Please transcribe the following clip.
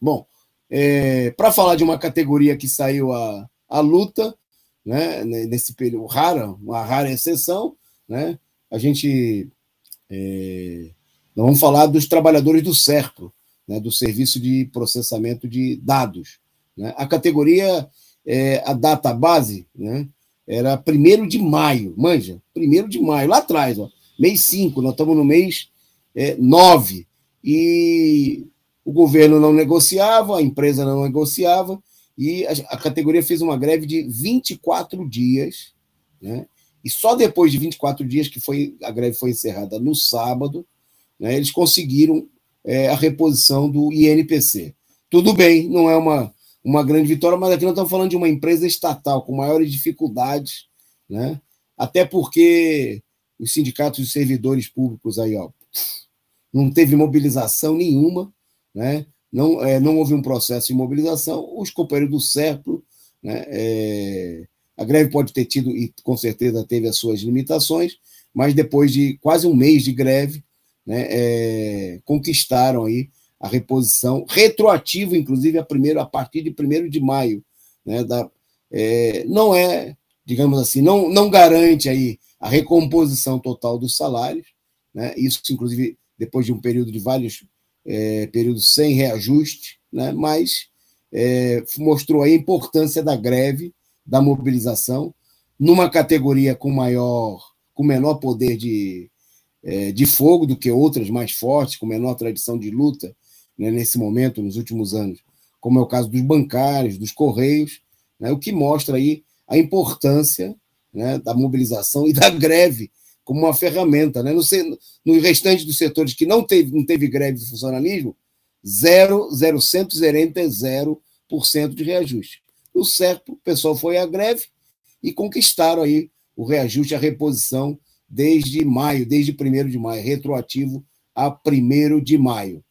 Bom, é, para falar de uma categoria que saiu a, a luta, né, nesse período raro uma rara exceção, né, a gente é, vamos falar dos trabalhadores do CERPRO, né, do Serviço de Processamento de Dados. Né? A categoria, é, a data base, né, era 1 de maio, manja, 1 de maio, lá atrás, ó, mês 5, nós estamos no mês é, 9, e o governo não negociava, a empresa não negociava, e a, a categoria fez uma greve de 24 dias, né? E só depois de 24 dias que foi a greve foi encerrada no sábado, né, eles conseguiram é, a reposição do INPC. Tudo bem, não é uma, uma grande vitória, mas aqui nós estamos falando de uma empresa estatal com maiores dificuldades, né? Até porque os sindicatos dos servidores públicos aí, ó, não teve mobilização nenhuma, né? não, é, não houve um processo de mobilização, os companheiros do CERPLO, né, é, a greve pode ter tido, e com certeza teve as suas limitações, mas depois de quase um mês de greve, né, é, conquistaram aí a reposição retroativa, inclusive a, primeiro, a partir de 1 de maio. Né, da, é, não é, digamos assim, não, não garante aí a recomposição total dos salários, né? isso inclusive depois de um período de vários é, período sem reajuste, né? mas é, mostrou a importância da greve, da mobilização, numa categoria com maior, com menor poder de, é, de fogo do que outras mais fortes, com menor tradição de luta né, nesse momento, nos últimos anos, como é o caso dos bancários, dos correios, né, o que mostra aí a importância né, da mobilização e da greve como uma ferramenta. Né? No, no restante dos setores que não teve, não teve greve de funcionalismo, 0,000% de reajuste. O certo, o pessoal foi à greve e conquistaram aí o reajuste, a reposição desde maio, desde 1 de maio, retroativo a 1 de maio.